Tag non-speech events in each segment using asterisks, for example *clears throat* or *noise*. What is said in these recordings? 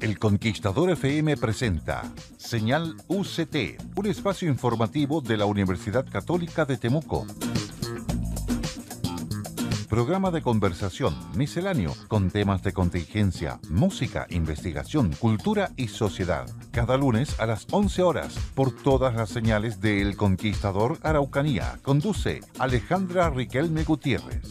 El Conquistador FM presenta Señal UCT, un espacio informativo de la Universidad Católica de Temuco. Programa de conversación misceláneo con temas de contingencia, música, investigación, cultura y sociedad. Cada lunes a las 11 horas por todas las señales de El Conquistador Araucanía. Conduce Alejandra Riquelme Gutiérrez.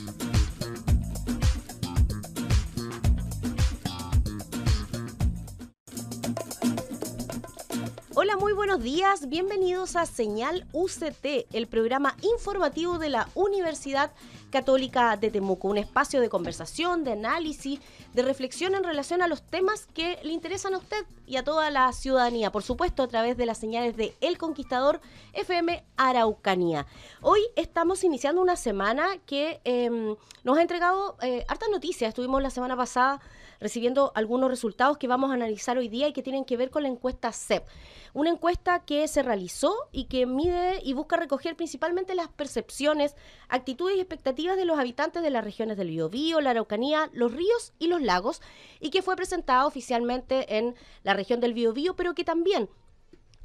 buenos días, bienvenidos a Señal UCT, el programa informativo de la Universidad Católica de Temuco, un espacio de conversación, de análisis, de reflexión en relación a los temas que le interesan a usted y a toda la ciudadanía, por supuesto a través de las señales de El Conquistador FM Araucanía. Hoy estamos iniciando una semana que em, nos ha entregado eh, hartas noticias, estuvimos la semana pasada recibiendo algunos resultados que vamos a analizar hoy día y que tienen que ver con la encuesta CEP. Una encuesta que se realizó y que mide y busca recoger principalmente las percepciones, actitudes y expectativas de los habitantes de las regiones del Biobío, la Araucanía, los ríos y los lagos y que fue presentada oficialmente en la región del Biobío, pero que también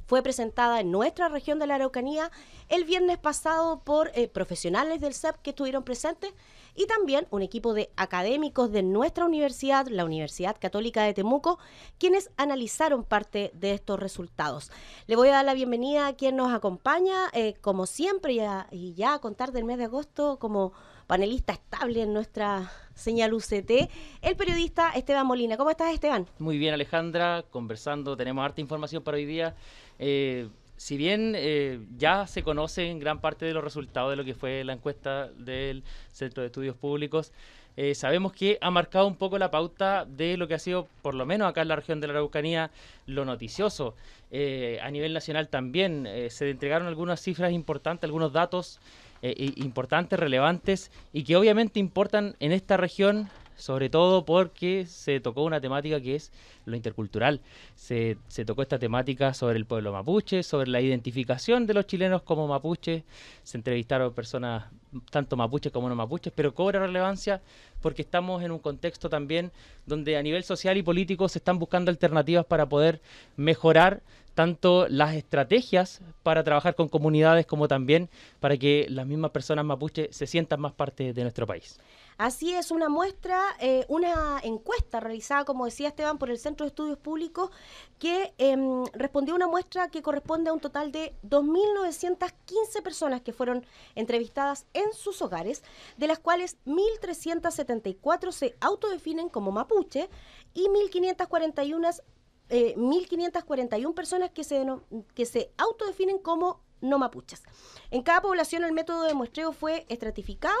fue presentada en nuestra región de la Araucanía el viernes pasado por eh, profesionales del CEP que estuvieron presentes y también un equipo de académicos de nuestra universidad, la Universidad Católica de Temuco, quienes analizaron parte de estos resultados. Le voy a dar la bienvenida a quien nos acompaña, eh, como siempre, y, ya a contar del mes de agosto como panelista estable en nuestra señal UCT, el periodista Esteban Molina. ¿Cómo estás, Esteban? Muy bien, Alejandra. Conversando, tenemos harta información para hoy día. Eh, si bien eh, ya se conocen gran parte de los resultados de lo que fue la encuesta del Centro de Estudios Públicos, eh, sabemos que ha marcado un poco la pauta de lo que ha sido, por lo menos acá en la región de la Araucanía, lo noticioso. Eh, a nivel nacional también se entregaron algunas cifras importantes, algunos datos importantes, relevantes, y que obviamente importan en esta región sobre todo porque se tocó una temática que es lo intercultural. Se, tocó esta temática sobre el pueblo mapuche, sobre la identificación de los chilenos como mapuche. Se entrevistaron personas, tanto mapuches como no mapuches, pero cobra relevancia porque estamos en un contexto también donde a nivel social y político se están buscando alternativas para poder mejorar tanto las estrategias para trabajar con comunidades como también para que las mismas personas mapuches se sientan más parte de nuestro país. Así es una muestra, eh, una encuesta realizada, como decía Esteban, por el Centro de Estudios Públicos, que em, respondió a una muestra que corresponde a un total de 2.915 personas que fueron entrevistadas en sus hogares, de las cuales 1.374 se autodefinen como mapuche y 1.541 eh, personas que se, que se autodefinen como no mapuches. En cada población el método de muestreo fue estratificado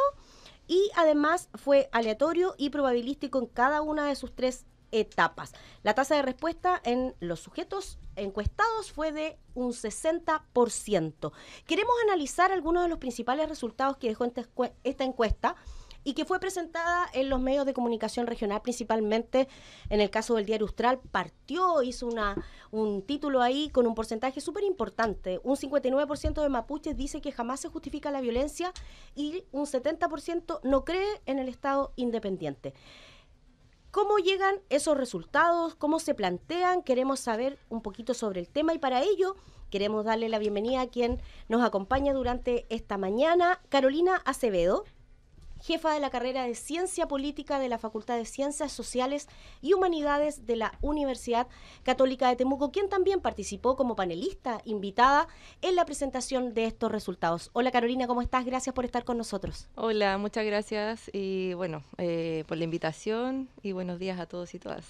y además fue aleatorio y probabilístico en cada una de sus tres etapas. La tasa de respuesta en los sujetos encuestados fue de un 60%. Queremos analizar algunos de los principales resultados que dejó esta encuesta y que fue presentada en los medios de comunicación regional, principalmente en el caso del diario Austral, partió, hizo una, un título ahí con un porcentaje súper importante. Un 59% de mapuches dice que jamás se justifica la violencia y un 70% no cree en el Estado independiente. ¿Cómo llegan esos resultados? ¿Cómo se plantean? Queremos saber un poquito sobre el tema y para ello queremos darle la bienvenida a quien nos acompaña durante esta mañana, Carolina Acevedo jefa de la carrera de Ciencia Política de la Facultad de Ciencias Sociales y Humanidades de la Universidad Católica de Temuco, quien también participó como panelista invitada en la presentación de estos resultados. Hola Carolina, ¿cómo estás? Gracias por estar con nosotros. Hola, muchas gracias y bueno, eh, por la invitación y buenos días a todos y todas.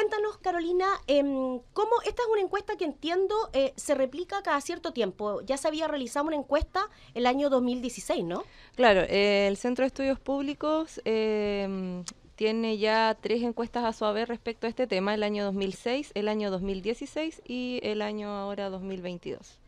Cuéntanos, Carolina, em, cómo esta es una encuesta que entiendo eh, se replica cada cierto tiempo. Ya se había realizado una encuesta el año 2016, ¿no? Claro, eh, el Centro de Estudios Públicos em, tiene ya tres encuestas a su haber respecto a este tema, el año 2006, el año 2016 y el año ahora 2022.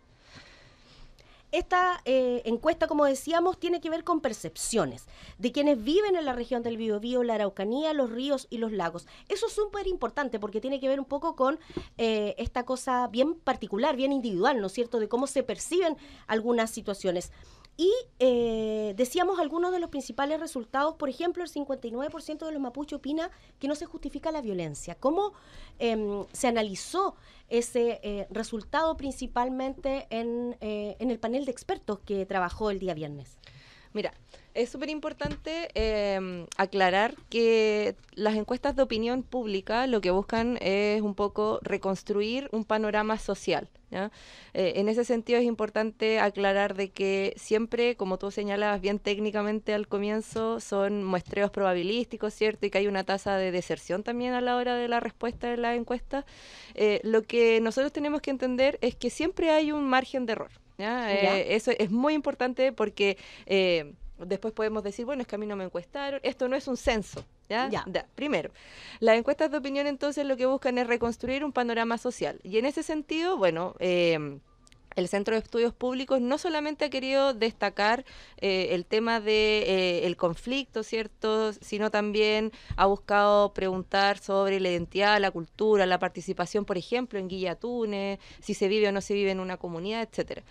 Esta eh, encuesta, como decíamos, tiene que ver con percepciones de quienes viven en la región del Biobío, la Araucanía, los ríos y los lagos. Eso es súper importante porque tiene que ver un poco con eh, esta cosa bien particular, bien individual, ¿no es cierto?, de cómo se perciben algunas situaciones. Y eh, decíamos algunos de los principales resultados, por ejemplo, el 59% de los mapuches opina que no se justifica la violencia. ¿Cómo em, se analizó ese eh, resultado principalmente en, eh, en el panel de expertos que trabajó el día viernes? Mira, es súper importante em, aclarar que las encuestas de opinión pública lo que buscan es un poco reconstruir un panorama social. Eh, en ese sentido es importante aclarar de que siempre, como tú señalabas bien técnicamente al comienzo, son muestreos probabilísticos, ¿cierto? Y que hay una tasa de deserción también a la hora de la respuesta de la encuesta. Eh, lo que nosotros tenemos que entender es que siempre hay un margen de error. Ah, eh, eso es muy importante porque eh, después podemos decir, bueno, es que a mí no me encuestaron. Esto no es un censo. ¿Ya? Ya. Primero, las encuestas de opinión entonces lo que buscan es reconstruir un panorama social. Y en ese sentido, bueno, eh, el Centro de Estudios Públicos no solamente ha querido destacar eh, el tema de eh, conflicto, ¿cierto? Sino también ha buscado preguntar sobre la identidad, la cultura, la participación, por ejemplo, en Guillatune, si se vive o no se vive en una comunidad, etc.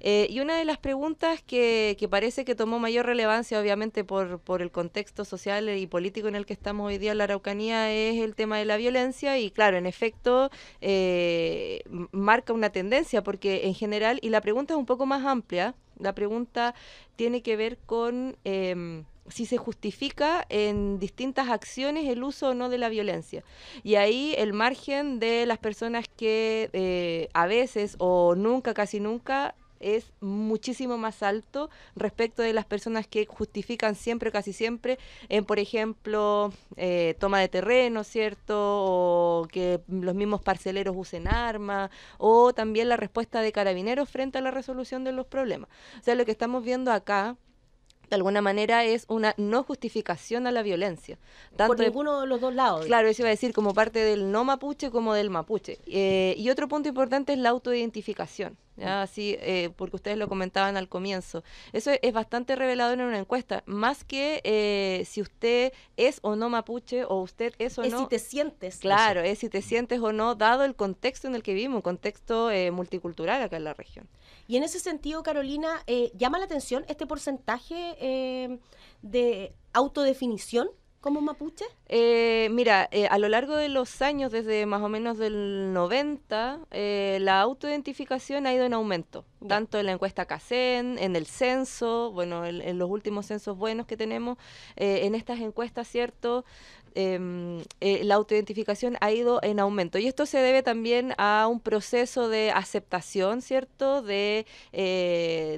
Eh, y una de las preguntas que, parece que tomó mayor relevancia, obviamente, por, el contexto social y político en el que estamos hoy día en la Araucanía, es el tema de la violencia y, claro, en efecto, marca una tendencia porque en y la pregunta es un poco más amplia. La pregunta tiene que ver con em, si se justifica en distintas acciones el uso o no de la violencia. Y ahí el margen de las personas que eh, a veces o nunca, casi nunca, es muchísimo más alto respecto de las personas que justifican siempre, casi siempre, en, por ejemplo, eh, toma de terreno, ¿cierto? O que los mismos parceleros usen armas, o también la respuesta de carabineros frente a la resolución de los problemas. O sea, lo que estamos viendo acá de alguna manera es una no justificación a la violencia. Tanto Por ninguno de los dos lados. Claro, eso iba a decir, como parte del no mapuche como del mapuche. Eh, y otro punto importante es la autoidentificación. ¿ya? Ah, Así, eh, porque ustedes lo comentaban al comienzo. Eso es, bastante revelador en una encuesta, más que eh, si usted es o no mapuche o usted es o no. Es si te sientes. Claro, es si te sientes o no, dado el contexto en el que vivimos, un contexto eh, multicultural acá en la región. Y en ese sentido, Carolina, llama la atención este porcentaje de autodefinición ¿Cómo, mapuche? Eh, mira, eh, a lo largo de los años, desde más o menos del 90, eh, la autoidentificación ha ido en aumento, tanto en la encuesta CACEN, en el censo, bueno, en, los últimos censos buenos que tenemos, en estas encuestas, ¿cierto? Em, la autoidentificación ha ido en aumento. Y esto se debe también a un proceso de aceptación, ¿cierto? De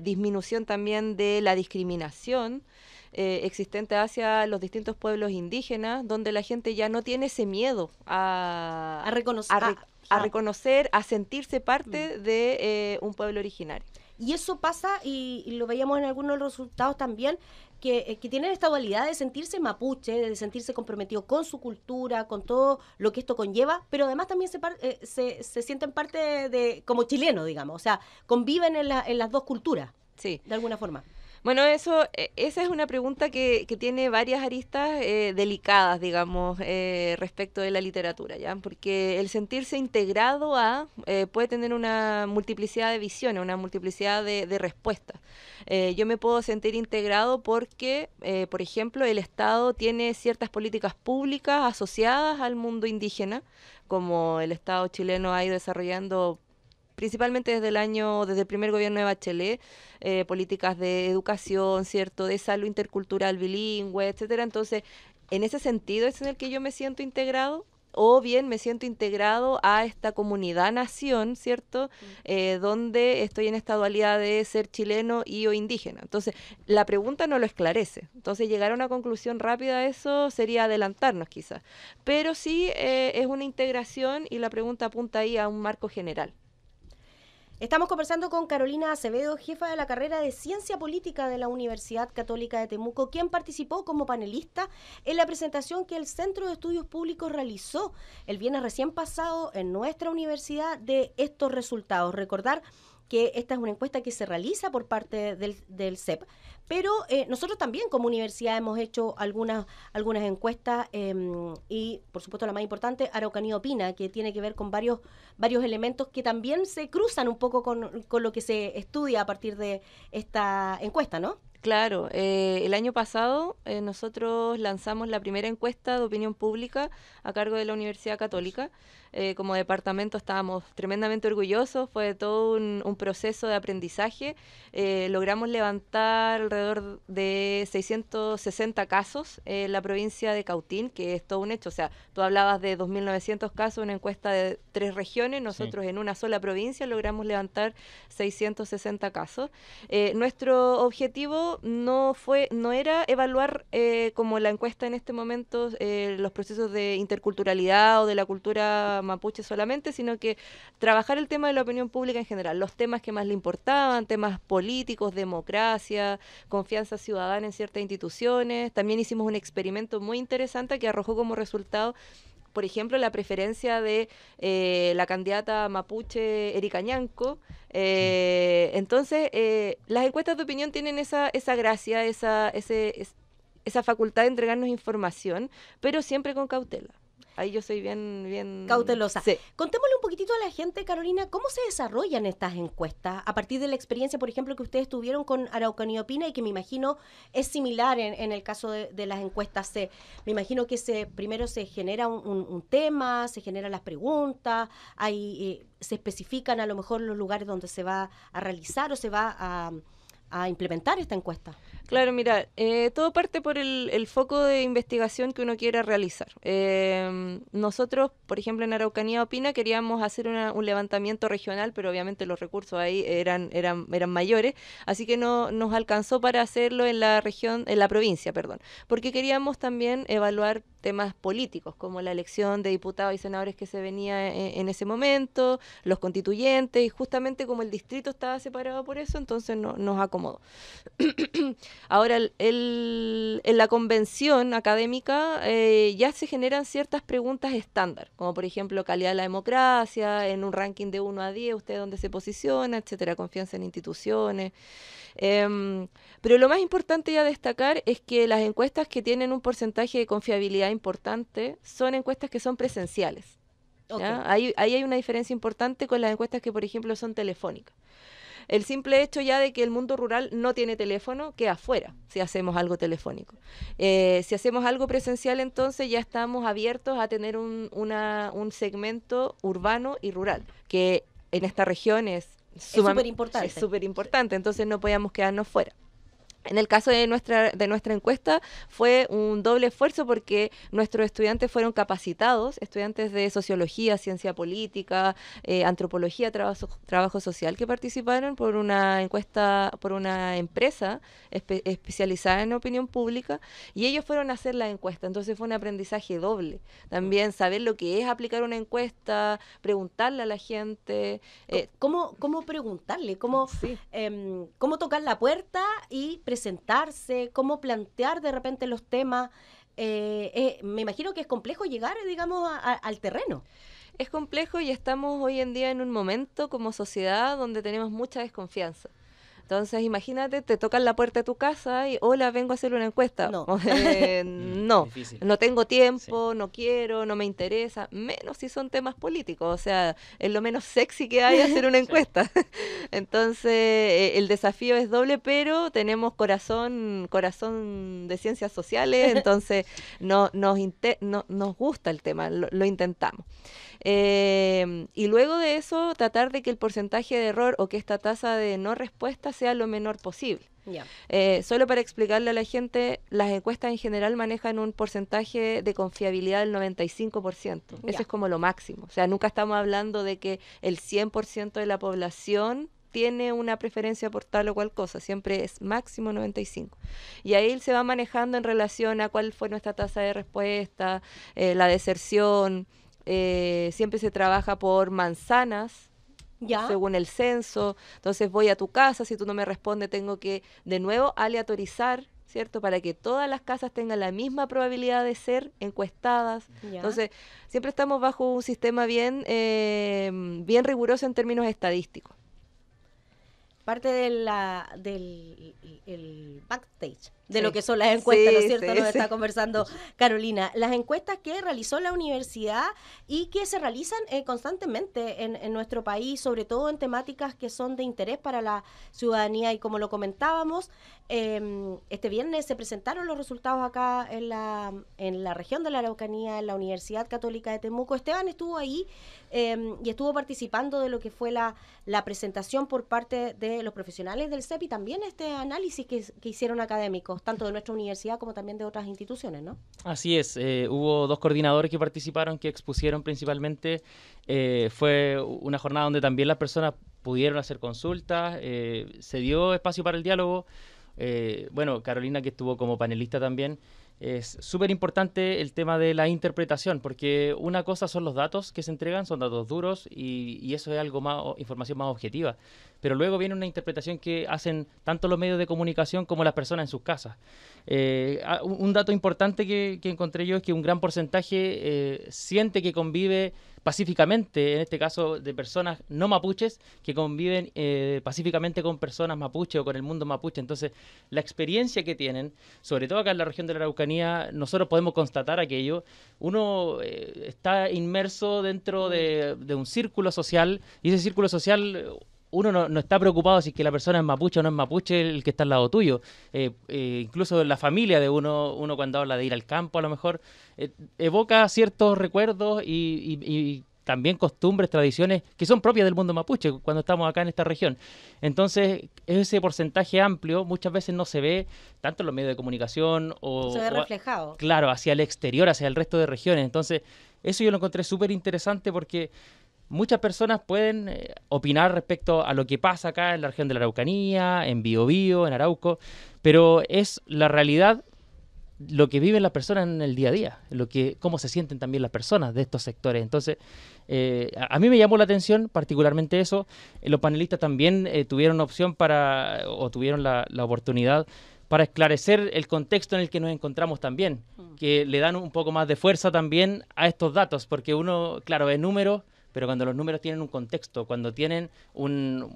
disminución también de la discriminación. Eh, existente hacia los distintos pueblos indígenas, donde la gente ya no tiene ese miedo a, a, reconocer, a, reconocer, a sentirse parte mm. de eh, un pueblo originario. Y eso pasa, y, lo veíamos en algunos resultados también, eh, que, tienen esta dualidad de sentirse mapuche, de sentirse comprometido con su cultura, con todo lo que esto conlleva, pero además también se, se, sienten parte de, como chileno digamos, o sea, conviven en, en las dos culturas, sí. de alguna forma. Bueno, eso, e, esa es una pregunta que, que tiene varias aristas eh, delicadas, digamos, eh, respecto de la literatura, ¿ya? Porque el sentirse integrado a eh, puede tener una multiplicidad de visiones, una multiplicidad de, de respuestas. yo me puedo sentir integrado porque, por ejemplo, el Estado tiene ciertas políticas públicas asociadas al mundo indígena, como el Estado chileno ha ido desarrollando principalmente desde el año, desde el primer gobierno de Bachelet, eh, políticas de educación, ¿cierto? De salud intercultural, bilingüe, etcétera. Entonces, en ese sentido es en el que yo me siento integrado o bien me siento integrado a esta comunidad nación, ¿cierto? Mm. Eh, donde estoy en esta dualidad de ser chileno y o indígena. Entonces, la pregunta no lo esclarece. Entonces, llegar a una conclusión rápida a eso sería adelantarnos quizás. Pero sí eh, es una integración y la pregunta apunta ahí a un marco general. Estamos conversando con Carolina Acevedo, jefa de la carrera de Ciencia Política de la Universidad Católica de Temuco, quien participó como panelista en la presentación que el Centro de Estudios Públicos realizó el viernes recién pasado en nuestra universidad de estos resultados. Recordar que esta es una encuesta que se realiza por parte del, del CEP pero eh, nosotros también como universidad hemos hecho algunas, algunas encuestas em, y, por supuesto, la más importante, Araucanía Opina, que tiene que ver con varios, varios elementos que también se cruzan un poco con, con lo que se estudia a partir de esta encuesta, ¿no? Claro, eh, el año pasado eh, nosotros lanzamos la primera encuesta de opinión pública a cargo de la Universidad Católica. Eh, como departamento estábamos tremendamente orgullosos, fue todo un, proceso de aprendizaje. logramos levantar alrededor de 660 casos en la provincia de Cautín, que es todo un hecho. O sea, tú hablabas de 2.900 casos, una encuesta de tres regiones, nosotros en una sola provincia logramos levantar 660 casos. nuestro objetivo no fue, no era evaluar eh, como la encuesta en este momento eh, los procesos de interculturalidad o de la cultura mapuche solamente, sino que trabajar el tema de la opinión pública en general, los temas que más le importaban, temas políticos, democracia, confianza ciudadana en ciertas instituciones. También hicimos un experimento muy interesante que arrojó como resultado por ejemplo, la preferencia de eh, la candidata mapuche Erika Ñanco. Eh, entonces, eh, las encuestas de opinión tienen esa, gracia, esa, ese, esa facultad de entregarnos información, pero siempre con cautela ahí yo soy bien, bien cautelosa. Contémosle un poquitito a la gente, Carolina, cómo se desarrollan estas encuestas a partir de la experiencia, por ejemplo, que ustedes tuvieron con Araucaniopina y que me imagino es similar en, en el caso de, de, las encuestas. Se, me imagino que se primero se genera un, tema, se generan las preguntas, ahí eh, se especifican a lo mejor los lugares donde se va a realizar o se va a implementar esta encuesta. Claro, mira, eh, todo parte por el, foco de investigación que uno quiera realizar. Eh, nosotros, por ejemplo, en Araucanía Opina queríamos hacer un levantamiento regional, pero obviamente los recursos ahí eran, eran, eran mayores, así que no nos alcanzó para hacerlo en la región, en la provincia, perdón, porque queríamos también evaluar temas políticos, como la elección de diputados y senadores que se venía en, en ese momento, los constituyentes, y justamente como el distrito estaba separado por eso, entonces no, nos acomodó. *clears throat* Ahora, el, en la convención académica eh, ya se generan ciertas preguntas estándar, como por ejemplo calidad de la democracia, en un ranking de 1 a 10, usted dónde se posiciona, etcétera, confianza en instituciones. Em, pero lo más importante ya destacar es que las encuestas que tienen un porcentaje de confiabilidad importante son encuestas que son presenciales. ahí, hay una diferencia importante con las encuestas que, por ejemplo, son telefónicas. El simple hecho ya de que el mundo rural no tiene teléfono que afuera, si hacemos algo telefónico. Eh, si hacemos algo presencial, entonces ya estamos abiertos a tener un, un segmento urbano y rural, que en esta región es importante. Es súper importante, entonces no podíamos quedarnos fuera. En el caso de nuestra, de nuestra encuesta fue un doble esfuerzo porque nuestros estudiantes fueron capacitados, estudiantes de sociología, ciencia política, eh, antropología, trabajo, trabajo social, que participaron por una encuesta, por una empresa especializada en opinión pública, y ellos fueron a hacer la encuesta. Entonces fue un aprendizaje doble. También saber lo que es aplicar una encuesta, preguntarle a la gente. Eh, ¿Cómo, preguntarle? ¿Cómo, em, ¿Cómo tocar la puerta y presentarse, cómo plantear de repente los temas. Eh, eh, me imagino que es complejo llegar, digamos, al terreno. Es complejo y estamos hoy en día en un momento como sociedad donde tenemos mucha desconfianza. Entonces, imagínate, te tocan la puerta de tu casa y, hola, vengo a hacer una encuesta. No, *laughs* eh, mm, no, no, tengo tiempo, no quiero, no me interesa, menos si son temas políticos, o sea, es lo menos sexy que hay hacer una *laughs* encuesta. *laughs* Entonces, eh, el desafío es doble, pero tenemos corazón, corazón de ciencias sociales, entonces no, nos, nos gusta el tema, lo intentamos. Em, y luego de eso, tratar de que el porcentaje de error o que esta tasa de no respuesta sea lo menor posible. Eh, solo para explicarle a la gente, las encuestas en general manejan un porcentaje de confiabilidad del 95%. Eso es como lo máximo. O sea, nunca estamos hablando de que el 100% de la población tiene una preferencia por tal o cual cosa, siempre es máximo 95. Y ahí se va manejando en relación a cuál fue nuestra tasa de respuesta, eh, la deserción, eh, siempre se trabaja por manzanas, según el censo. Entonces voy a tu casa, si tú no me respondes, tengo que de nuevo aleatorizar, ¿cierto? Para que todas las casas tengan la misma probabilidad de ser encuestadas. Entonces, siempre estamos bajo un sistema bien, eh, bien riguroso en términos estadísticos parte de la, del backstage de lo que son las encuestas, ¿no es cierto? Nos está conversando Carolina. Las encuestas que realizó la universidad y que se realizan eh, constantemente en, en, nuestro país, sobre todo en temáticas que son de interés para la ciudadanía. Y como lo comentábamos, em, este viernes se presentaron los resultados acá en la, en la región de la Araucanía, en la Universidad Católica de Temuco. Esteban estuvo ahí Em, y estuvo participando de lo que fue la, la, presentación por parte de los profesionales del CEP y también este análisis que, hicieron académicos, tanto de nuestra universidad como también de otras instituciones, ¿no? Así es, eh, hubo dos coordinadores que participaron, que expusieron principalmente, eh, fue una jornada donde también las personas pudieron hacer consultas, eh, se dio espacio para el diálogo, eh, bueno, Carolina que estuvo como panelista también, es súper importante el tema de la interpretación, porque una cosa son los datos que se entregan, son datos duros y, eso es algo más, información más objetiva. Pero luego viene una interpretación que hacen tanto los medios de comunicación como las personas en sus casas. Eh, un dato importante que, encontré yo es que un gran porcentaje eh, siente que convive pacíficamente, en este caso de personas no mapuches, que conviven eh, pacíficamente con personas mapuche o con el mundo mapuche. Entonces, la experiencia que tienen, sobre todo acá en la región de la Araucanía, nosotros podemos constatar aquello. Uno eh, está inmerso dentro de, de un círculo social y ese círculo social uno no, está preocupado si es que la persona es mapuche o no es mapuche el que está al lado tuyo. Eh, eh, incluso la familia de uno, uno cuando habla de ir al campo a lo mejor, eh, evoca ciertos recuerdos y, también costumbres, tradiciones que son propias del mundo mapuche cuando estamos acá en esta región. Entonces, ese porcentaje amplio muchas veces no se ve tanto en los medios de comunicación o... Se ve reflejado. claro, hacia el exterior, hacia el resto de regiones. Entonces, eso yo lo encontré súper interesante porque muchas personas pueden eh, opinar respecto a lo que pasa acá en la región de la Araucanía, en Biobío, en Arauco, pero es la realidad lo que viven las personas en el día a día, lo que, cómo se sienten también las personas de estos sectores. Entonces, eh, a, mí me llamó la atención particularmente eso. Eh, los panelistas también tuvieron opción para, o tuvieron la, oportunidad para esclarecer el contexto en el que nos encontramos también, mm. que le dan un poco más de fuerza también a estos datos, porque uno, claro, es número, pero cuando los números tienen un contexto, cuando tienen un,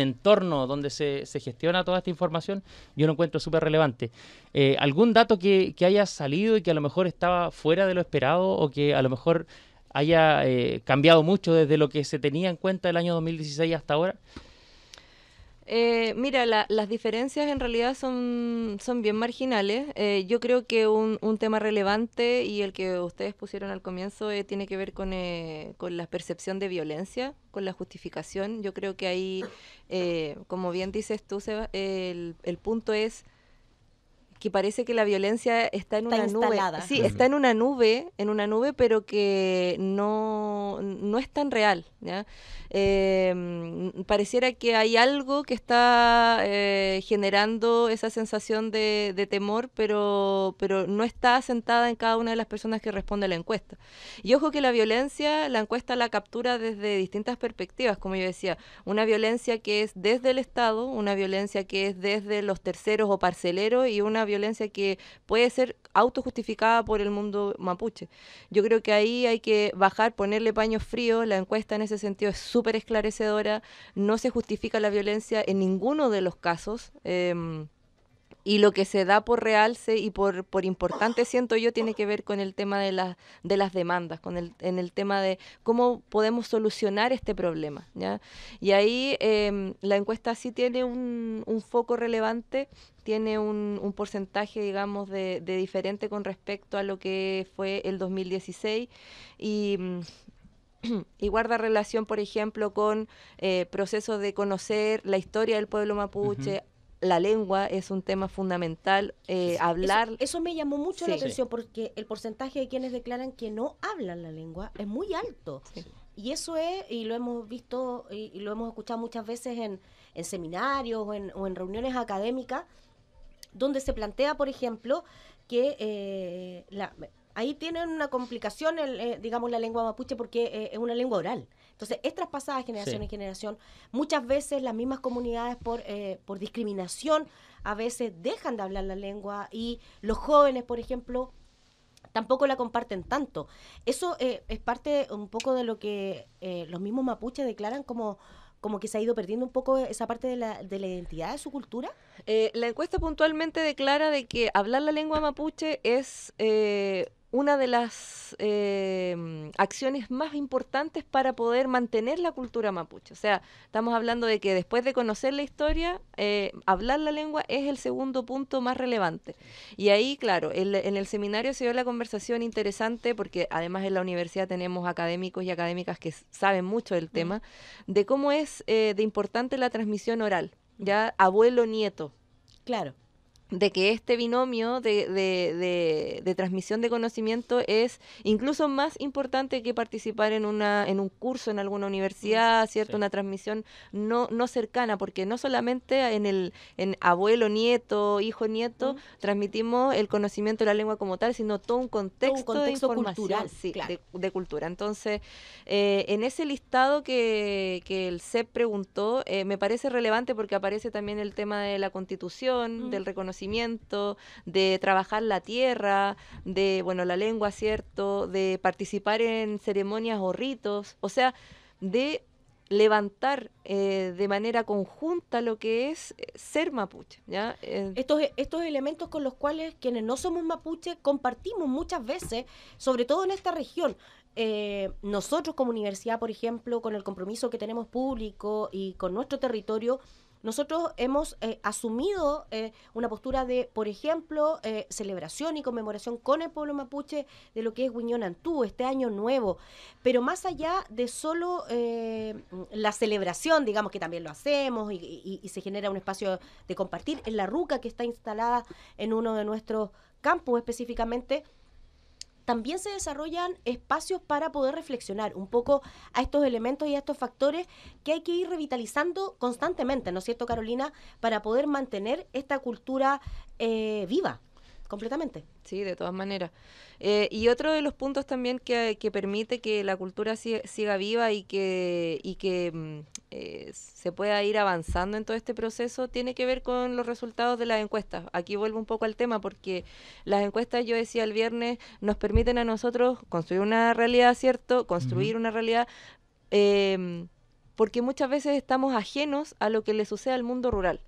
entorno donde se, gestiona toda esta información, yo lo encuentro súper relevante. Eh, ¿Algún dato que, haya salido y que a lo mejor estaba fuera de lo esperado o que a lo mejor haya eh, cambiado mucho desde lo que se tenía en cuenta el año 2016 hasta ahora? Eh, mira, las diferencias en realidad son, son bien marginales. Eh, yo creo que un, tema relevante y el que ustedes pusieron al comienzo eh, tiene que ver con, con, la percepción de violencia, con la justificación. Yo creo que ahí, como bien dices tú, el punto es que parece que la violencia está en una nube. Sí, está en una nube, en una nube, pero que no, no es tan real. ¿ya? Eh, pareciera que hay algo que está eh, generando esa sensación de, de, temor, pero, pero no está asentada en cada una de las personas que responde a la encuesta. Y ojo que la violencia, la encuesta la captura desde distintas perspectivas, como yo decía, una violencia que es desde el Estado, una violencia que es desde los terceros o parceleros y una violencia que puede ser autojustificada por el mundo mapuche. Yo creo que ahí hay que bajar, ponerle paños fríos, la encuesta en ese sentido es súper esclarecedora, no se justifica la violencia en ninguno de los casos. Em, y lo que se da por realce y por, importante, siento yo, tiene que ver con el tema de, las de las demandas, con el, en el tema de cómo podemos solucionar este problema. Y ahí em, la encuesta sí tiene un, un foco relevante tiene un, porcentaje, digamos, de, diferente con respecto a lo que fue el 2016 mm, *clears throat* y guarda relación, por ejemplo, con eh, procesos de conocer la historia del pueblo mapuche. La lengua es un tema fundamental, eh, hablar... Eso, me llamó mucho la atención porque el porcentaje de quienes declaran que no hablan la lengua es muy alto. Y eso es, y lo hemos visto y, lo hemos escuchado muchas veces en, seminarios o en reuniones académicas, donde se plantea, por ejemplo, que eh, la, ahí tienen una complicación, eh, digamos, la lengua mapuche porque eh, es una lengua oral. Entonces, es traspasada generación en generación. Muchas veces las mismas comunidades por, discriminación a veces dejan de hablar la lengua y los jóvenes, por ejemplo, tampoco la comparten tanto. Eso es parte un poco de lo que los mismos mapuches declaran como como que se ha ido perdiendo un poco esa parte de la, de la identidad de su cultura? Eh, la encuesta puntualmente declara de que hablar la lengua mapuche es eh, una de las em, acciones más importantes para poder mantener la cultura mapuche. O sea, estamos hablando de que después de conocer la historia, eh, hablar la lengua es el segundo punto más relevante. Y ahí, claro, en el seminario se dio la conversación interesante, porque además en la universidad tenemos académicos y académicas que saben mucho del mm. tema, de cómo es eh, de importante la transmisión oral, ya abuelo-nieto. Claro de que este binomio de, de, de, transmisión de conocimiento es incluso más importante que participar en, una, en un curso en alguna universidad, mm, ¿cierto? Una transmisión no, no cercana, porque no solamente en el en abuelo, nieto, hijo, nieto, transmitimos el conocimiento de la lengua como tal, sino todo un contexto, contexto de información, sí, de, cultura. Entonces, eh, en ese listado que, que el CEP preguntó, eh, me parece relevante porque aparece también el tema de la constitución, del reconocimiento de trabajar la tierra, de, bueno, la lengua, ¿cierto? De participar en ceremonias o ritos, o sea, de levantar eh, de manera conjunta lo que es eh, ser mapuche. ¿ya? Eh, estos, e, estos elementos con los cuales quienes no somos mapuche compartimos muchas veces, sobre todo en esta región. nosotros como universidad, por ejemplo, con el compromiso que tenemos público y con nuestro territorio, nosotros hemos eh, asumido eh, una postura de, por ejemplo, eh, celebración y conmemoración con el pueblo mapuche de lo que es Guiñón Antú, este año nuevo. Pero más allá de solo la celebración, digamos que también lo hacemos y, y se genera un espacio de compartir, en la ruca que está instalada en uno de nuestros campus específicamente, también se desarrollan espacios para poder reflexionar un poco a estos elementos y a estos factores que hay que ir revitalizando constantemente, ¿no es cierto, Carolina? Para poder mantener esta cultura eh, viva completamente. Sí, de todas maneras. Eh, y otro de los puntos también que, permite que la cultura siga, viva y que, y que mm, eh, se pueda ir avanzando en todo este proceso tiene que ver con los resultados de las encuestas. Aquí vuelvo un poco al tema porque las encuestas, yo decía el viernes, nos permiten a nosotros construir una realidad, ¿cierto? Construir una realidad. Em, porque muchas veces estamos ajenos a lo que le sucede al mundo rural.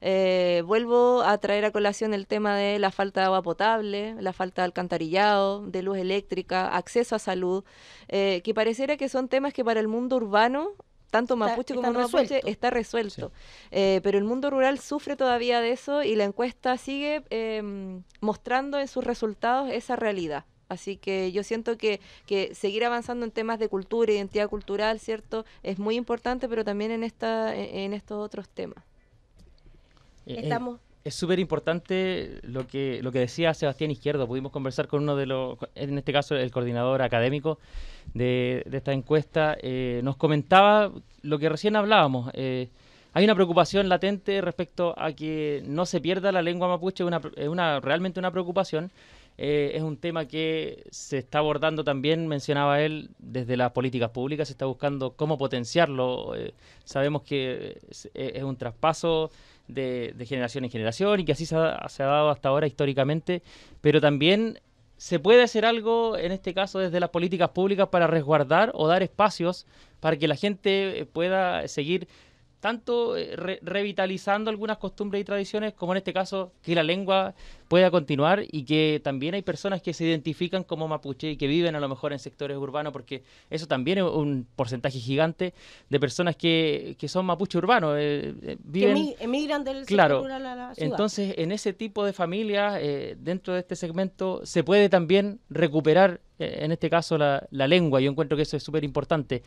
Eh, vuelvo a traer a colación el tema de la falta de agua potable, la falta de alcantarillado, de luz eléctrica, acceso a salud, eh, que pareciera que son temas que para el mundo urbano tanto mapuche como mapuche está resuelto. Eh, pero el mundo rural sufre todavía de eso y la encuesta sigue em, mostrando en sus resultados esa realidad. Así que yo siento que, que seguir avanzando en temas de cultura, identidad cultural, ¿cierto? Es muy importante, pero también en, esta, e-, en, estos otros temas. Eh, eh, Estamos es súper importante lo que, lo que decía Sebastián Izquierdo. Pudimos conversar con uno de los, en este caso el coordinador académico de, de esta encuesta. Eh, nos comentaba lo que recién hablábamos. hay una preocupación latente respecto a que no se pierda la lengua mapuche, es una, una, realmente una preocupación. Eh, es un tema que se está abordando también, mencionaba él, desde las políticas públicas, se está buscando cómo potenciarlo. Eh, sabemos que es, un traspaso de, generación en generación y que así se ha, se ha dado hasta ahora históricamente, pero también ¿Se puede hacer algo, en este caso, desde las políticas públicas para resguardar o dar espacios para que la gente pueda seguir tanto eh, revitalizando algunas costumbres y tradiciones, como en este caso, que la lengua pueda continuar y que también hay personas que se identifican como mapuche y que viven a lo mejor en sectores urbanos, porque eso también es un porcentaje gigante de personas que, que son mapuche urbanos. Eh, eh, viven, emigran del claro, sector a la ciudad. Entonces, en ese tipo de familias, dentro de este segmento, se puede también recuperar en este caso la, la, lengua, yo encuentro que eso es súper importante.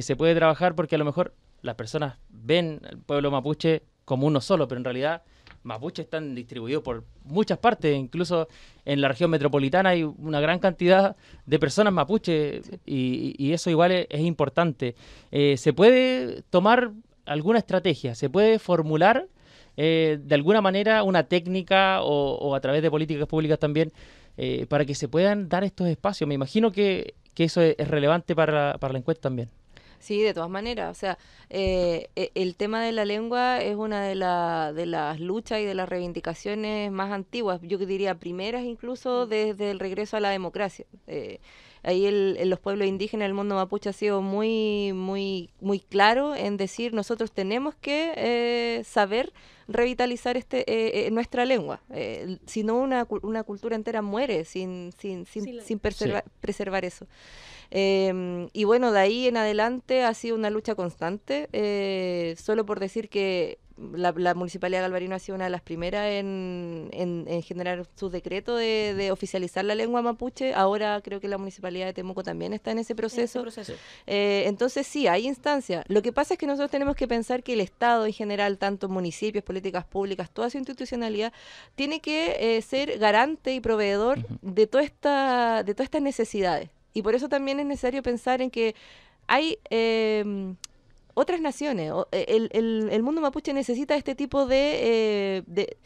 se puede trabajar porque a lo mejor las personas ven al pueblo mapuche como uno solo, pero en realidad mapuche están distribuidos por muchas partes, incluso en la región metropolitana hay una gran cantidad de personas mapuche y, eso igual es, importante. Eh, ¿Se puede tomar alguna estrategia? ¿Se puede formular eh, de alguna manera una técnica o, a través de políticas públicas también eh, para que se puedan dar estos espacios? Me imagino que, eso es, relevante para la encuesta también. Sí, de todas maneras. O sea, eh, e, el tema de la lengua es una de, de las luchas y de las reivindicaciones más antiguas, yo diría primeras incluso mm. desde el regreso a la democracia. Eh, ahí el, los pueblos indígenas, el mundo mapuche ha sido muy, muy, muy claro en decir nosotros tenemos que eh, saber revitalizar este, nuestra lengua. si no, una, cultura entera muere sin, sin, sin, preservar eso. Em, y bueno, de ahí en adelante ha sido una lucha constante, eh, solo por decir que la, Municipalidad de Galvarino ha sido una de las primeras en, generar su decreto de, oficializar la lengua mapuche. Ahora creo que la Municipalidad de Temuco también está en ese proceso. Eh, entonces sí, hay instancia Lo que pasa es que nosotros tenemos que pensar que el Estado en general, tanto municipios, políticas públicas, toda su institucionalidad, tiene que eh, ser garante y proveedor de, toda esta, de todas estas necesidades. Y por eso también es necesario pensar en que hay em, otras naciones. E, el, mundo mapuche necesita este tipo eh, de,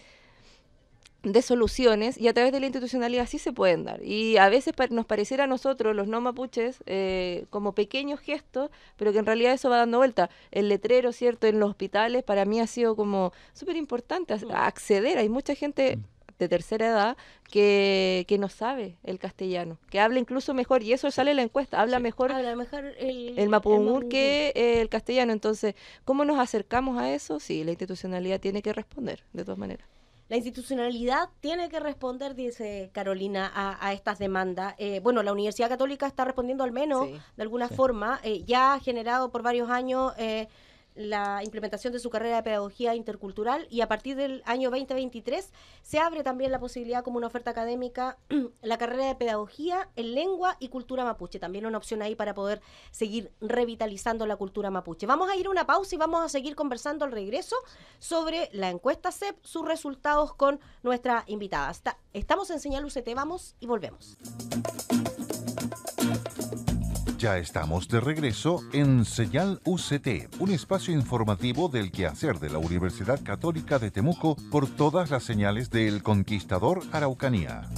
de, soluciones y a través de la institucionalidad sí se pueden dar. Y a veces nos pareciera a nosotros, los no mapuches, eh, como pequeños gestos, pero que en realidad eso va dando vuelta. El letrero, ¿cierto?, en los hospitales, para mí ha sido como súper importante acceder. Hay mucha gente mm de tercera edad que, no sabe el castellano, que habla incluso mejor, y eso sale en la encuesta, habla mejor, el, el que el castellano. Entonces, ¿cómo nos acercamos a eso? Sí, la institucionalidad tiene que responder, de todas maneras. La institucionalidad tiene que responder, dice Carolina, a, a estas demandas. Eh, bueno, la Universidad Católica está respondiendo al menos, de alguna forma, eh, ya ha generado por varios años... Eh, la implementación de su carrera de pedagogía intercultural y a partir del año 2023 se abre también la posibilidad como una oferta académica *clears throat* la carrera de pedagogía en lengua y cultura mapuche, también una opción ahí para poder seguir revitalizando la cultura mapuche. Vamos a ir a una pausa y vamos a seguir conversando al regreso sobre la encuesta CEP, sus resultados con nuestra invitada. estamos en Señal UCT, vamos y volvemos. Ya estamos de regreso en Señal UCT, un espacio informativo del quehacer de la Universidad Católica de Temuco por todas las señales del Conquistador Araucanía.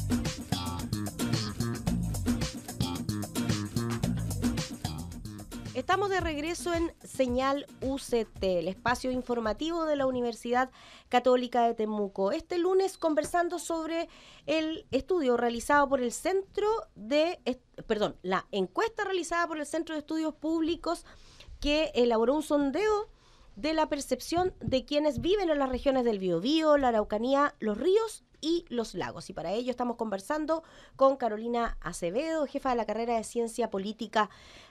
Estamos de regreso en Señal UCT, el espacio informativo de la Universidad Católica de Temuco. Este lunes conversando sobre el estudio realizado por el Centro de, perdón, la encuesta realizada por el Centro de Estudios Públicos que elaboró un sondeo de la percepción de quienes viven en las regiones del Biobío, la Araucanía, los ríos y los lagos. Y para ello estamos conversando con Carolina Acevedo, jefa de la carrera de Ciencia Política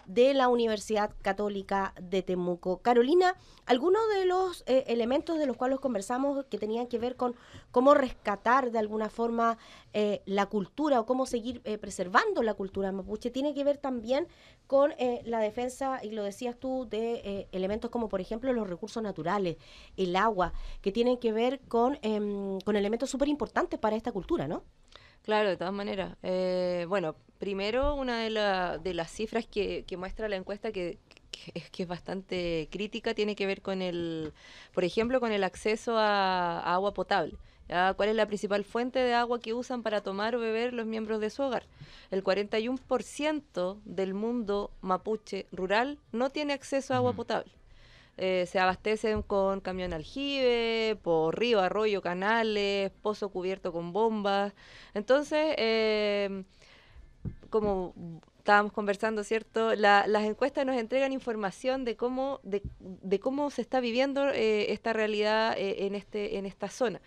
de la Universidad Católica de Temuco. Carolina, algunos de los eh, elementos de los cuales conversamos que tenían que ver con cómo rescatar de alguna forma eh, la cultura o cómo seguir eh, preservando la cultura mapuche, tiene que ver también con la defensa, y lo decías tú, de elementos como por ejemplo los recursos naturales, el agua, que tienen que ver con, em, con elementos súper importantes para esta cultura, ¿no? Claro, de todas maneras. Eh, bueno, primero una de, las cifras que, muestra la encuesta que, es, que, es, bastante crítica tiene que ver con el, por ejemplo, con el acceso a, agua potable. ¿Cuál es la principal fuente de agua que usan para tomar o beber los miembros de su hogar? El 41% del mundo mapuche rural no tiene acceso a agua potable. Eh, se abastecen con camión aljibe, por río, arroyo, canales, pozo cubierto con bombas. Entonces, eh, como estábamos conversando, ¿cierto? las encuestas nos entregan información de cómo, de, cómo se está viviendo eh, esta realidad eh, en, este, en esta zona.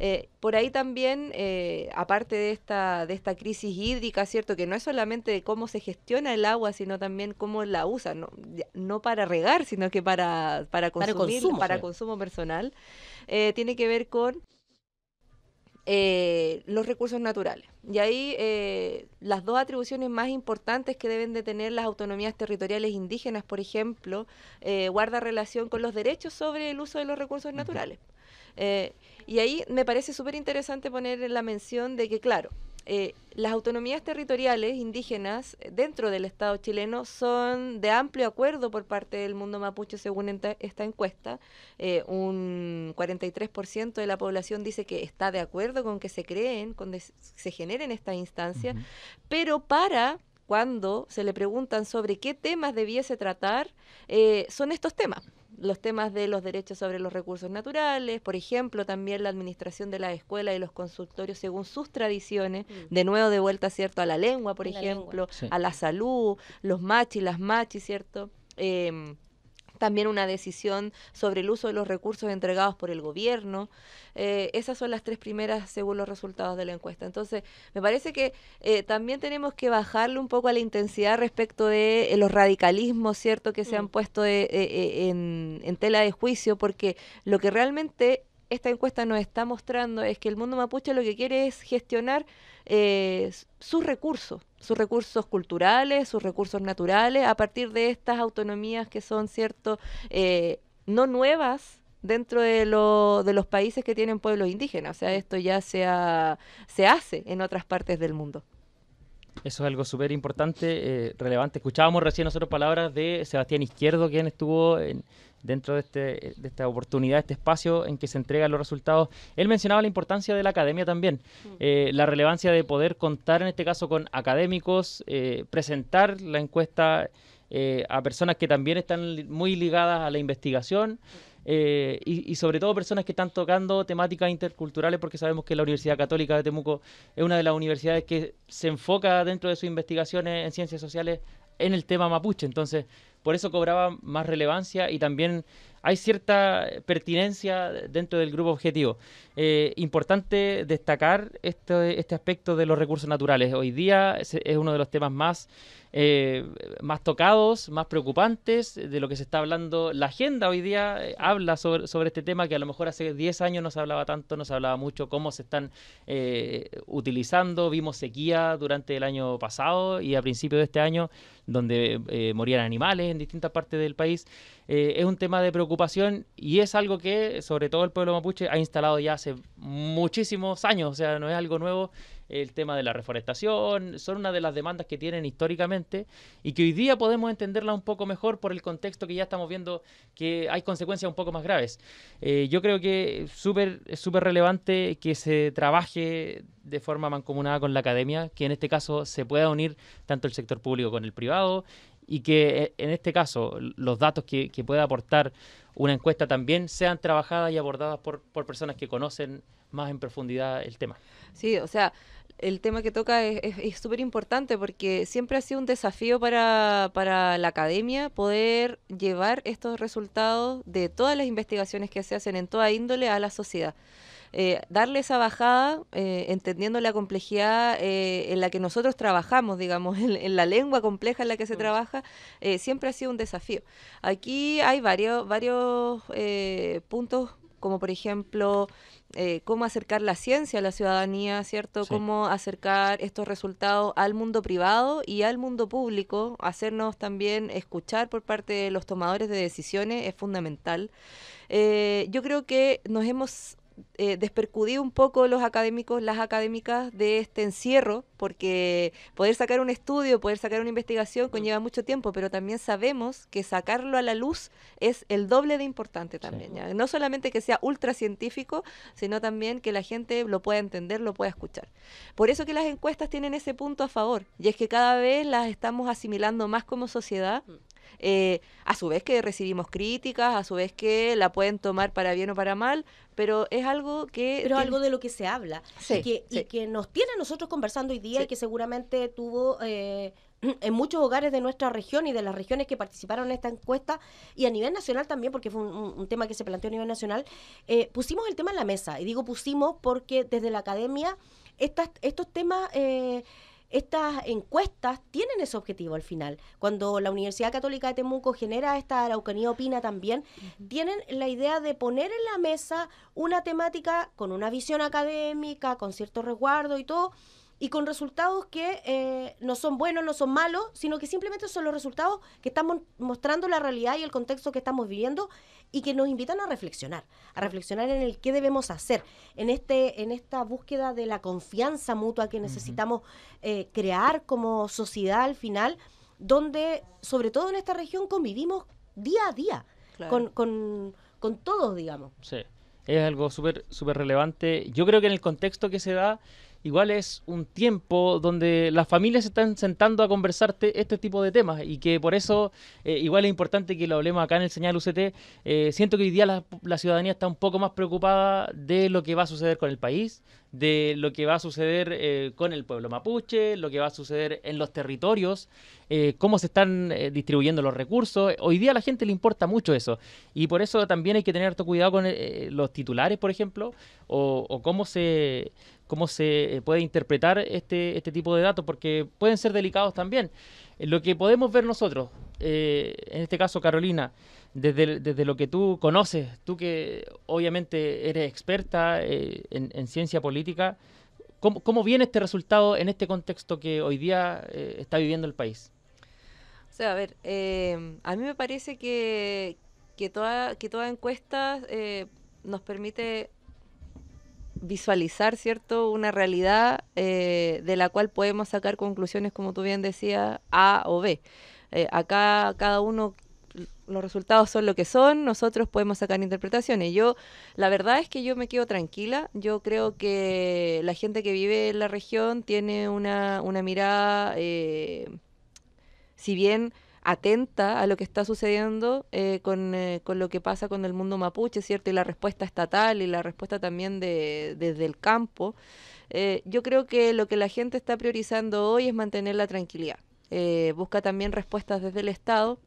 Eh, por ahí también, aparte de esta, de esta crisis hídrica, ¿cierto? Que no es solamente de cómo se gestiona el agua, sino también cómo la usan, no, para regar, sino que para, para consumir, para consumo personal, tiene que ver con... Eh, los recursos naturales. Y ahí eh, las dos atribuciones más importantes que deben de tener las autonomías territoriales indígenas, por ejemplo, eh, guarda relación con los derechos sobre el uso de los recursos naturales. y ahí me parece súper interesante poner la mención de que, claro, eh, las autonomías territoriales indígenas eh, dentro del Estado chileno son de amplio acuerdo por parte del mundo mapuche según esta encuesta. Eh, un 43% de la población dice que está de acuerdo con que se creen, con que se generen estas instancias, pero para cuando se le preguntan sobre qué temas debiese tratar, son estos temas los temas de los derechos sobre los recursos naturales, por ejemplo, también la administración de la escuela y los consultorios según sus tradiciones, mm. de nuevo de vuelta, ¿cierto? A la lengua, por ejemplo, a la salud, los machis, las machis, ¿cierto? Eh, también una decisión sobre el uso de los recursos entregados por el gobierno. Eh, esas son las tres primeras según los resultados de la encuesta. Entonces, me parece que eh, también tenemos que bajarle un poco a la intensidad respecto de eh, los radicalismos, ¿cierto?, que se han mm. puesto en, tela de juicio, porque lo que realmente esta encuesta nos está mostrando es que el mundo mapuche lo que quiere es gestionar eh, sus recursos, sus recursos culturales, sus recursos naturales, a partir de estas autonomías que son, ¿cierto?, eh, no nuevas, dentro de, los países que tienen pueblos indígenas. O sea, esto ya se, hace en otras partes del mundo. Eso es algo súper importante, eh, relevante. Escuchábamos recién nosotros palabras de Sebastián Izquierdo, quien estuvo en, dentro este, de, esta oportunidad, este espacio en que se entregan los resultados. Él mencionaba la importancia de la academia también, mm. eh, la relevancia de poder contar en este caso con académicos, eh, presentar la encuesta eh, a personas que también están muy ligadas a la investigación. y, y, sobre todo personas que están tocando temáticas interculturales, porque sabemos que la Universidad Católica de Temuco es una de las universidades que se enfoca dentro de sus investigaciones en ciencias sociales en el tema mapuche. Entonces, por eso cobraba más relevancia y también hay cierta eh, pertinencia dentro del grupo objetivo. Eh, importante destacar este, aspecto de los recursos naturales. Hoy día es, uno de los temas más, eh, más tocados, más preocupantes de lo que se está hablando. La agenda hoy día habla sobre, sobre, este tema que a lo mejor hace 10 años no se hablaba tanto, no se hablaba mucho, cómo se están utilizando. Vimos sequía durante el año pasado y a principios de este año, donde morían animales en distintas partes del país. Eh, es un tema de preocupación y es algo que, sobre todo el pueblo mapuche, ha instalado ya hace muchísimos años, o sea, no es algo nuevo el tema de la reforestación, son una de las demandas que tienen históricamente y que hoy día podemos entenderla un poco mejor por el contexto que ya estamos viendo que hay consecuencias un poco más graves. Eh, yo creo que es súper súper relevante que se trabaje de forma mancomunada con la academia, que en este caso se pueda unir tanto el sector público con el privado, y que eh, en este caso los datos que, pueda aportar una encuesta también sean trabajadas y abordadas por, personas que conocen más en profundidad el tema. Sí, o sea, el tema que toca es súper importante porque siempre ha sido un desafío para, la academia poder llevar estos resultados de todas las investigaciones que se hacen en toda índole a la sociedad. Eh, darle esa bajada, eh, entendiendo la complejidad eh, en la que nosotros trabajamos, digamos, *laughs* en, la lengua compleja en la que se trabaja, siempre ha sido un desafío. Aquí hay varios, varios puntos, como por ejemplo... cómo acercar la ciencia a la ciudadanía, ¿cierto? Cómo acercar estos resultados al mundo privado y al mundo público, hacernos también escuchar por parte de los tomadores de decisiones es fundamental. yo creo que nos hemos eh, despercudí un poco los académicos, las académicas de este encierro, porque poder sacar un estudio, poder sacar una investigación conlleva mucho tiempo, pero también sabemos que sacarlo a la luz es el doble de importante también. No solamente que sea ultra científico, sino también que la gente lo pueda entender, lo pueda escuchar. Por eso que las encuestas tienen ese punto a favor, y es que cada vez las estamos asimilando más como sociedad. Mm. Eh, a su vez que recibimos críticas, a su vez que la pueden tomar para bien o para mal, pero es algo que... Pero algo de lo que se habla sí, y, que, que, nos tiene a nosotros conversando hoy día y que seguramente tuvo... Eh, *clears throat* en muchos hogares de nuestra región y de las regiones que participaron en esta encuesta y a nivel nacional también, porque fue un, tema que se planteó a nivel nacional, eh, pusimos el tema en la mesa. Y digo pusimos porque desde la academia estas, estos temas estas encuestas tienen ese objetivo al final. Cuando la Universidad Católica de Temuco genera esta Araucanía Opina también, tienen la idea de poner en la mesa una temática con una visión académica, con cierto resguardo y todo, y con resultados que eh, no son buenos, no son malos, sino que simplemente son los resultados que estamos mostrando la realidad y el contexto que estamos viviendo y que nos invitan a reflexionar, a reflexionar en el qué debemos hacer, en, este, en esta búsqueda de la confianza mutua que necesitamos eh, crear como sociedad al final, donde sobre todo en esta región convivimos día a día, con, todos, digamos. Sí, es algo súper súper relevante. Yo creo que en el contexto que se da igual es un tiempo donde las familias se están sentando a conversarte este tipo de temas y que por eso eh, igual es importante que lo hablemos acá en el señal UCT. Eh, siento que hoy día la, ciudadanía está un poco más preocupada de lo que va a suceder con el país, de lo que va a suceder eh, con el pueblo mapuche, lo que va a suceder en los territorios, cómo se están distribuyendo los recursos. Hoy día a la gente le importa mucho eso y por eso también hay que tener harto cuidado con los titulares, por ejemplo, o cómo se cómo se eh, puede interpretar este, este tipo de datos, porque pueden ser delicados también. Eh, lo que podemos ver nosotros, eh, en este caso Carolina, desde, desde, lo que tú conoces, tú que obviamente eres experta en, ciencia política, ¿cómo, viene este resultado en este contexto que hoy día está viviendo el país? O sea, a ver, a mí me parece que, toda, que toda encuesta nos permite visualizar, ¿cierto?, una realidad eh, de la cual podemos sacar conclusiones, como tú bien decías, A o B. Eh, acá cada uno, los resultados son lo que son, nosotros podemos sacar interpretaciones. Yo, la verdad es que yo me quedo tranquila, yo creo que la gente que vive en la región tiene una, una mirada, eh, si bien atenta a lo que está sucediendo eh, eh, con, lo que pasa con el mundo mapuche, ¿cierto? Y la respuesta estatal y la respuesta también de, desde el campo. Eh, yo creo que lo que la gente está priorizando hoy es mantener la tranquilidad. busca también respuestas desde el Estado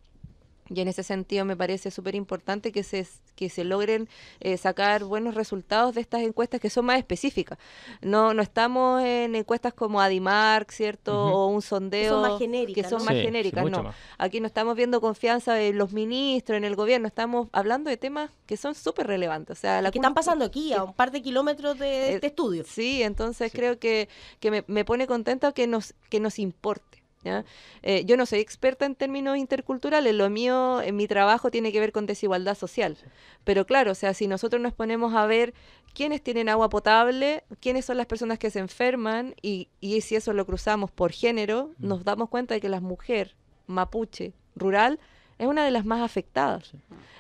y en ese sentido me parece súper importante que se, que se logren eh, sacar buenos resultados de estas encuestas que son más específicas. No, no estamos en encuestas como Adimark, ¿cierto? O un sondeo. Que son más genéricas. son más genéricas, Aquí no estamos viendo confianza en los ministros, en el gobierno, estamos hablando de temas que son súper relevantes. O sea, que están pasando aquí, a un par de kilómetros de eh, este estudio. Sí, entonces creo que, que me, me pone contenta que nos, que nos importe eh, yo no soy experta en términos interculturales, lo mío, en mi trabajo tiene que ver con desigualdad social. Pero claro, o sea, si nosotros nos ponemos a ver quiénes tienen agua potable, quiénes son las personas que se enferman y, si eso lo cruzamos por género, mm. nos damos cuenta de que la mujer mapuche rural es una de las más afectadas.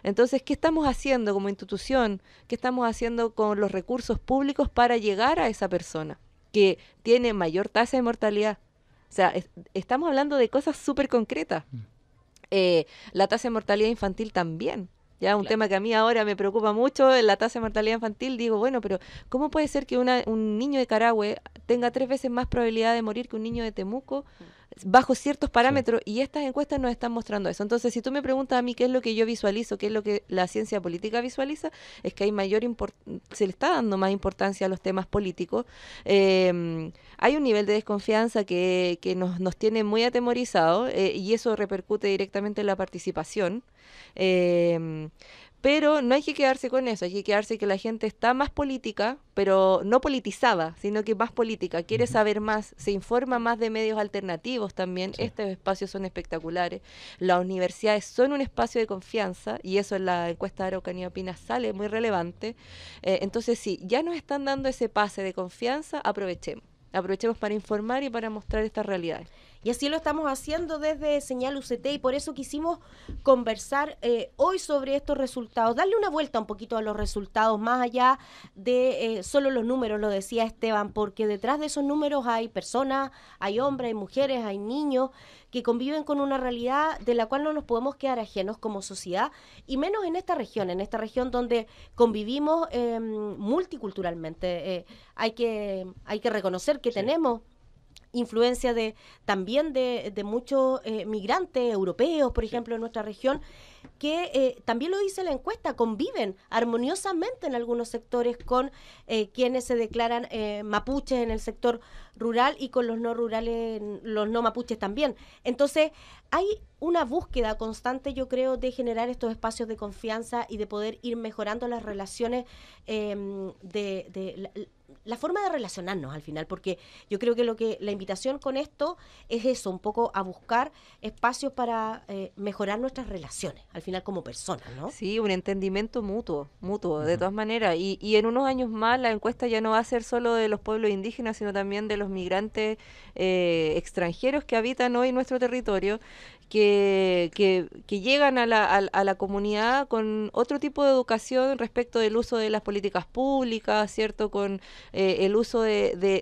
Entonces, ¿qué estamos haciendo como institución? ¿Qué estamos haciendo con los recursos públicos para llegar a esa persona que tiene mayor tasa de mortalidad? O sea, estamos hablando de cosas súper concretas. Mm. Eh, la tasa de mortalidad infantil también. Ya, un tema que a mí ahora me preocupa mucho, la tasa de mortalidad infantil. Digo, bueno, pero ¿cómo puede ser que un niño de Carahue tenga tres veces más probabilidad de morir que un niño de Temuco mm. bajo ciertos parámetros y estas encuestas nos están mostrando eso. Entonces, si tú me preguntas a mí qué es lo que yo visualizo, qué es lo que la ciencia política visualiza, es que hay mayor se le está dando más importancia a los temas políticos. Em, hay un nivel de desconfianza que, que nos, nos, tiene muy atemorizados eh, y eso repercute directamente en la participación. Em, pero no hay que quedarse con eso, hay que quedarse que la gente está más política, pero no politizada, sino que más política, quiere saber más, se informa más de medios alternativos también. Estos espacios son espectaculares. Las universidades son un espacio de confianza y eso en la encuesta de Araucanía Pinas sale muy relevante. Eh, entonces, sí, ya nos están dando ese pase de confianza, aprovechemos. Aprovechemos para informar y para mostrar estas realidades. Y así lo estamos haciendo desde Señal UCT y por eso quisimos conversar eh, hoy sobre estos resultados, darle una vuelta un poquito a los resultados, más allá de eh, solo los números, lo decía Esteban, porque detrás de esos números hay personas, hay hombres, hay mujeres, hay niños que conviven con una realidad de la cual no nos podemos quedar ajenos como sociedad, y menos en esta región, en esta región donde convivimos em, multiculturalmente. Eh, hay, que, hay que reconocer que tenemos influencia de también de, muchos eh, migrantes europeos, por ejemplo, en nuestra región, que eh, también lo dice la encuesta, conviven armoniosamente en algunos sectores con eh, quienes se declaran mapuches en el sector rural y con los no rurales, los no mapuches también. Entonces, hay una búsqueda constante, yo creo, de generar estos espacios de confianza y de poder ir mejorando las relaciones em, de, de la, la forma de relacionarnos al final, porque yo creo que lo que la invitación con esto es eso, un poco a buscar espacios para eh, mejorar nuestras relaciones, al final como personas, ¿no? Sí, un entendimiento mutuo, mutuo, de todas maneras. Y, y, en unos años más la encuesta ya no va a ser solo de los pueblos indígenas, sino también de los migrantes eh, extranjeros que habitan hoy nuestro territorio que, que, llegan a la, la, comunidad con otro tipo de educación respecto del uso de las políticas públicas, ¿cierto? Con eh, el uso de,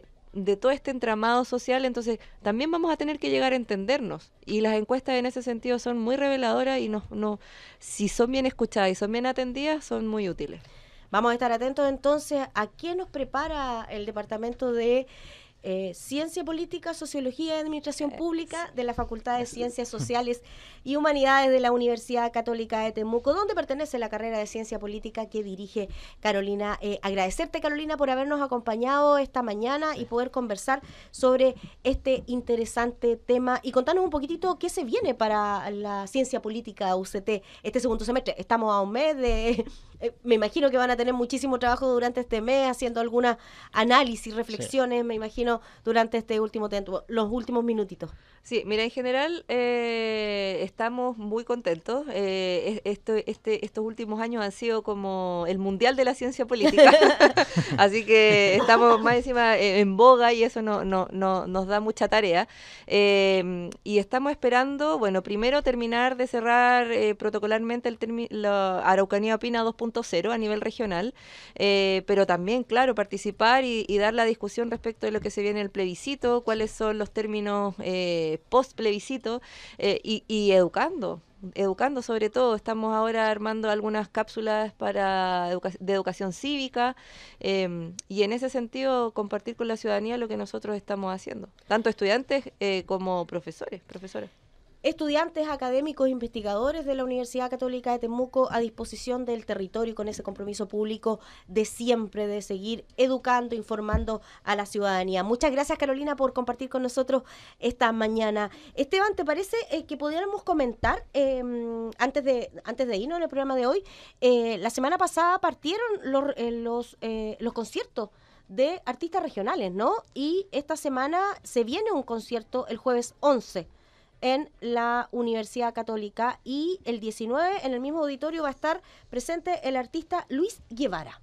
todo este entramado social, entonces también vamos a tener que llegar a entendernos. Y las encuestas en ese sentido son muy reveladoras y no, si son bien escuchadas y son bien atendidas, son muy útiles. Vamos a estar atentos entonces a qué nos prepara el Departamento de eh, ciencia Política, Sociología y Administración eh, Pública de la Facultad de Ciencias Sociales y Humanidades de la Universidad Católica de Temuco, donde pertenece la carrera de Ciencia Política que dirige Carolina. Eh, agradecerte, Carolina, por habernos acompañado esta mañana y poder conversar sobre este interesante tema y contarnos un poquitito qué se viene para la ciencia política UCT este segundo semestre. Estamos a un mes de eh, me imagino que van a tener muchísimo trabajo durante este mes haciendo algunas análisis, reflexiones, me imagino, durante este último tiempo, los últimos minutitos. Sí, mira, en general eh, estamos muy contentos. Eh, este, estos últimos años han sido como el mundial de la ciencia política. *laughs* *laughs* Así que estamos más encima en boga y eso no, nos da mucha tarea. y estamos esperando, bueno, primero terminar de cerrar protocolarmente el la Araucanía Opina 2.0 cero a nivel regional, eh, pero también, claro, participar y, dar la discusión respecto de lo que se viene el plebiscito, cuáles son los términos eh, post-plebiscito eh, y, educando, educando sobre todo. Estamos ahora armando algunas cápsulas para de educación cívica em, y en ese sentido compartir con la ciudadanía lo que nosotros estamos haciendo, tanto estudiantes como profesores, profesoras estudiantes, académicos, investigadores de la Universidad Católica de Temuco a disposición del territorio con ese compromiso público de siempre, de seguir educando, informando a la ciudadanía. Muchas gracias Carolina por compartir con nosotros esta mañana. Esteban, ¿te parece eh, que pudiéramos comentar em, antes, de, antes de irnos en el programa de hoy? Eh, la semana pasada partieron los, eh, los, los conciertos de artistas regionales, ¿no? Y esta semana se viene un concierto el jueves 11 en la Universidad Católica y el 19 en el mismo auditorio va a estar presente el artista Luis Guevara.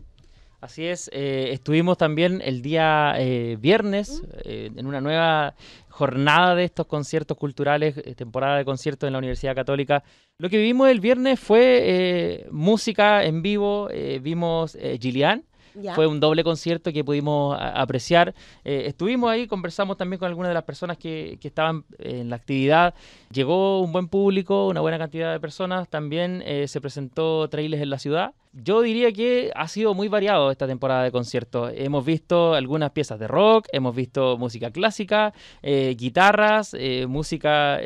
Así es, eh, estuvimos también el día eh, viernes eh, en una nueva jornada de estos conciertos culturales, temporada de conciertos en la Universidad Católica. Lo que vivimos el viernes fue música en vivo, vimos Gillian, fue un doble concierto que pudimos apreciar. Eh, estuvimos ahí, conversamos también con algunas de las personas que, estaban eh, en la actividad. Llegó un buen público, una buena cantidad de personas. También eh, se presentó Trailes en la ciudad. Yo diría que ha sido muy variado esta temporada de conciertos. Hemos visto algunas piezas de rock, hemos visto música clásica, guitarras, música,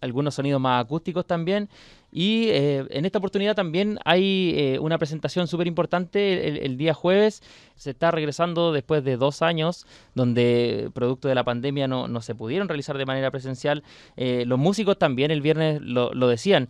algunos sonidos más acústicos también. Y eh, en esta oportunidad también hay eh, una presentación súper importante el, día jueves. Se está regresando después de dos años donde producto de la pandemia no, se pudieron realizar de manera presencial. Eh, los músicos también el viernes lo, lo decían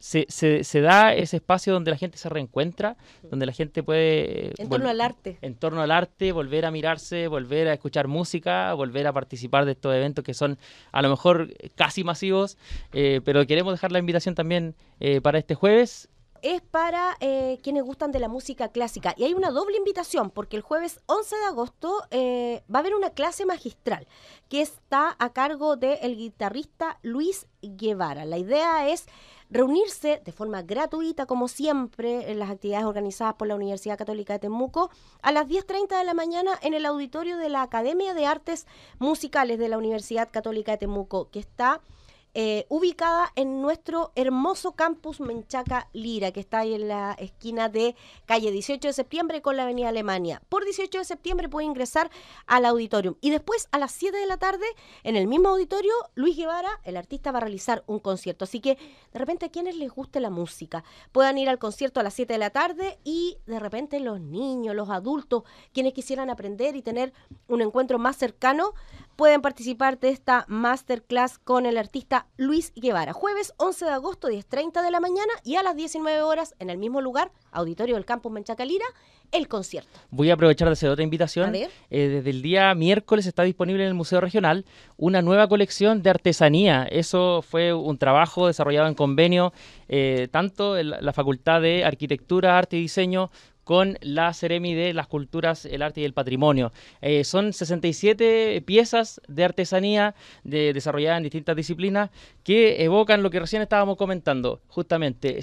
se, se, da ese espacio donde la gente se reencuentra, mm. donde la gente puede... Eh, en torno al arte. En torno al arte, volver a mirarse, volver a escuchar música, volver a participar de estos eventos que son a lo mejor casi masivos, eh, pero queremos dejar la invitación también eh, para este jueves es para quienes gustan de la música clásica. Y hay una doble invitación, porque el jueves 11 de agosto va a haber una clase magistral que está a cargo del el guitarrista Luis Guevara. La idea es reunirse de forma gratuita, como siempre, en las actividades organizadas por la Universidad Católica de Temuco, a las 10.30 de la mañana en el auditorio de la Academia de Artes Musicales de la Universidad Católica de Temuco, que está eh, ubicada en nuestro hermoso campus Menchaca Lira, que está ahí en la esquina de calle 18 de septiembre con la avenida Alemania. Por 18 de septiembre puede ingresar al auditorium. Y después a las 7 de la tarde, en el mismo auditorio, Luis Guevara, el artista, va a realizar un concierto. Así que de repente a quienes les guste la música, puedan ir al concierto a las 7 de la tarde y de repente los niños, los adultos, quienes quisieran aprender y tener un encuentro más cercano, pueden participar de esta masterclass con el artista Luis Guevara. Jueves 11 de agosto, 10.30 de la mañana y a las 19 horas en el mismo lugar, Auditorio del Campus Menchacalira, el concierto. Voy a aprovechar de hacer otra invitación. Eh, desde el día miércoles está disponible en el Museo Regional una nueva colección de artesanía. Eso fue un trabajo desarrollado en convenio eh, tanto en la Facultad de Arquitectura, Arte y Diseño con la Ceremi de las Culturas, el Arte y el Patrimonio. Eh, son 67 piezas de artesanía de, desarrolladas en distintas disciplinas que evocan lo que recién estábamos comentando, justamente.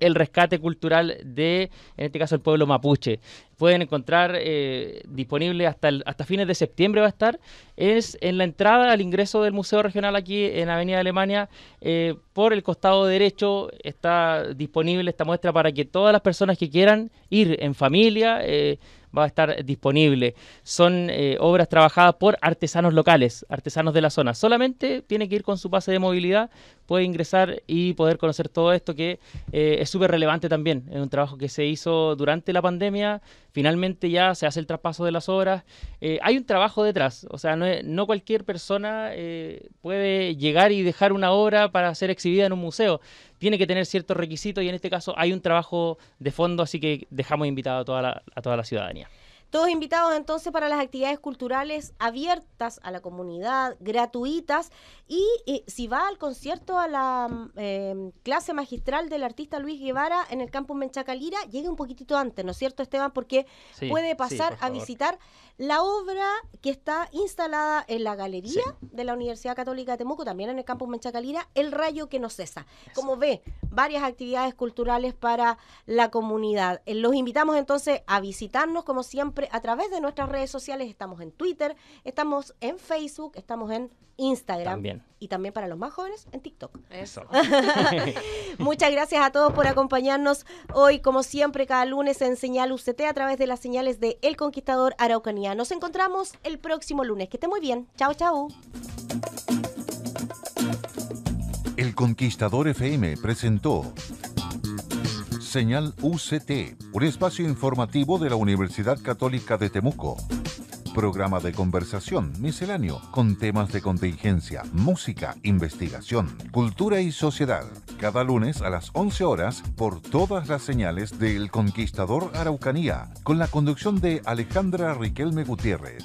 el rescate cultural de, en este caso, el pueblo mapuche pueden encontrar eh, disponible hasta, hasta fines de septiembre va a estar, es en la entrada al ingreso del Museo Regional aquí en Avenida Alemania, eh, por el costado derecho está disponible esta muestra para que todas las personas que quieran ir en familia, eh, va a estar disponible. Son eh, obras trabajadas por artesanos locales, artesanos de la zona. Solamente tiene que ir con su pase de movilidad, puede ingresar y poder conocer todo esto que eh, es súper relevante también. Es un trabajo que se hizo durante la pandemia, finalmente ya se hace el traspaso de las obras. Eh, hay un trabajo detrás, o sea, no, no cualquier persona puede llegar y dejar una obra para ser exhibida en un museo tiene que tener ciertos requisitos y en este caso hay un trabajo de fondo, así que dejamos invitado a toda la, a toda la ciudadanía. Todos invitados entonces para las actividades culturales abiertas a la comunidad, gratuitas. Y eh, si va al concierto, a la mm, em, clase magistral del artista Luis Guevara en el campus Menchacalira, llegue un poquitito antes, ¿no es cierto, Esteban? Porque puede pasar a visitar la obra que está instalada en la galería de la Universidad Católica de Temuco, también en el campus Menchacalira, El Rayo que no cesa. Como ve, varias actividades culturales para la comunidad. Eh, los invitamos entonces a visitarnos, como siempre a través de nuestras redes sociales. Estamos en Twitter, estamos en Facebook, estamos en Instagram. Y también para los más jóvenes en TikTok. *laughs* Muchas gracias a todos por acompañarnos hoy, como siempre, cada lunes en Señal UCT a través de las señales de El Conquistador Araucanía. Nos encontramos el próximo lunes. Que esté muy bien. Chao, chao. El Conquistador FM presentó Señal UCT, un espacio informativo de la Universidad Católica de Temuco. Programa de conversación misceláneo con temas de contingencia, música, investigación, cultura y sociedad. Cada lunes a las 11 horas por todas las señales del Conquistador Araucanía, con la conducción de Alejandra Riquelme Gutiérrez.